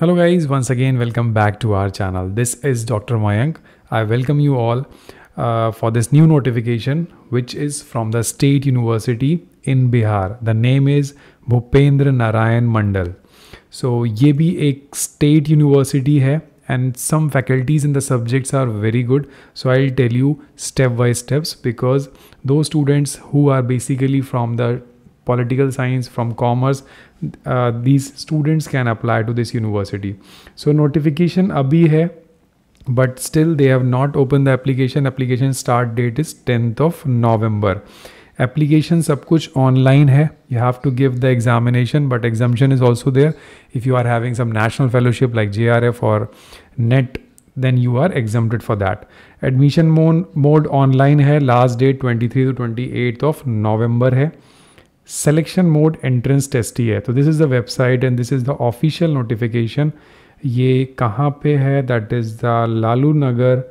Hello guys, once again welcome back to our channel. This is Dr. Mayank. I welcome you all uh, for this new notification which is from the State University in Bihar. The name is Bhupendra Narayan Mandal. So ये भी एक state university है and some faculties in the subjects are very good. So I'll tell you step by steps because those students who are basically from the political science, from commerce, uh, these students can apply to this university. So notification abhi hai, but still they have not opened the application. Application start date is 10th of November. Application sab kuch online hai. You have to give the examination, but exemption is also there. If you are having some national fellowship like JRF or NET, then you are exempted for that. Admission mode, online hai. Last date 23 to 28th of November hai. Selection mode entrance test ही है तो this is the website and this is the official notification ये कहाँ पे है that is the Lalu Nagar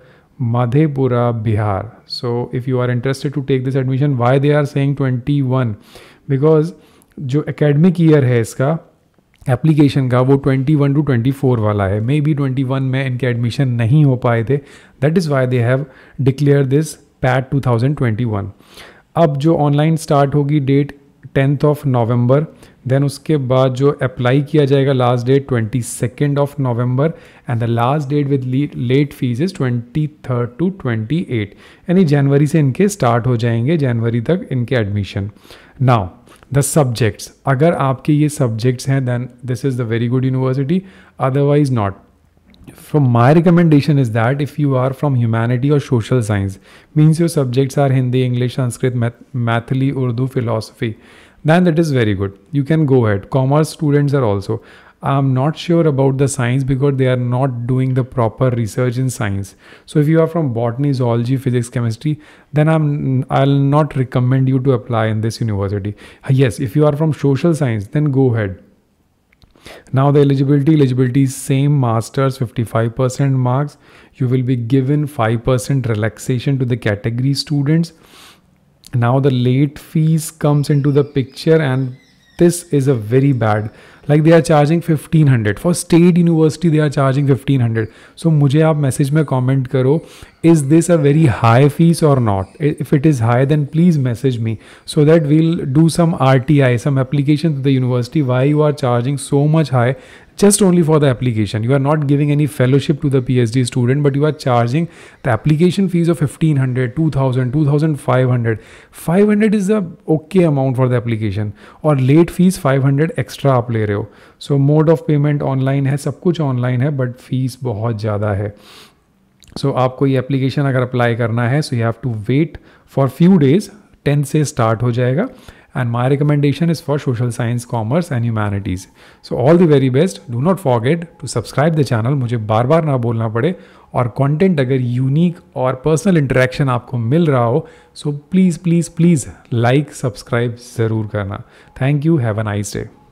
Madhepura Bihar so if you are interested to take this admission why they are saying twenty one because जो academic year है इसका application का वो 21 to 24 वाला है मे बी 21 में इनके एडमिशन नहीं हो पाए थे that is why they have declare this PAT 2021 अब जो ऑनलाइन स्टार्ट होगी date tenth of November then उसके बाद जो अप्लाई किया जाएगा last date twenty second of November and the last date with late fee is twenty third to twenty eight यानी जनवरी से इनके स्टार्ट हो जाएंगे जनवरी तक इनके एडमिशन नाउ द सब्जेक्ट्स अगर आपके ये सब्जेक्ट्स हैं then this is the very good university otherwise not from my recommendation is that if you are from humanity or social science means your subjects are hindi english sanskrit math, mathli urdu philosophy then that is very good you can go ahead commerce students are also i'm not sure about the science because they are not doing the proper research in science so if you are from botany zoology physics chemistry then i'm i'll not recommend you to apply in this university yes if you are from social science then go ahead now the eligibility, eligibility is same masters 55% marks. You will be given 5% relaxation to the category students. Now the late fees comes into the picture and this is a very bad like they are charging 1500 for state university they are charging 1500 so mujhe aap message mein comment karo is this a very high fees or not if it is high then please message me so that we'll do some rti some application to the university why you are charging so much high just only for the application you are not giving any fellowship to the phd student but you are charging the application fees of 1500 2000 2500 500 is a okay amount for the application or late fees 500 extra रहे हो so mode of payment online है सब कुछ online है but fees बहुत ज़्यादा है सो so, आपको ये एप्लीकेशन अगर अप्लाई करना है so you have to wait for few days ten से स्टार्ट हो जाएगा and my recommendation is for social science commerce and humanities so all the very best do not forget to subscribe the channel मुझे बार बार ना बोलना पड़े और content अगर यूनिक और पर्सनल इंटरेक्शन आपको मिल रहा हो so please please please like subscribe ज़रूर करना thank you have a nice day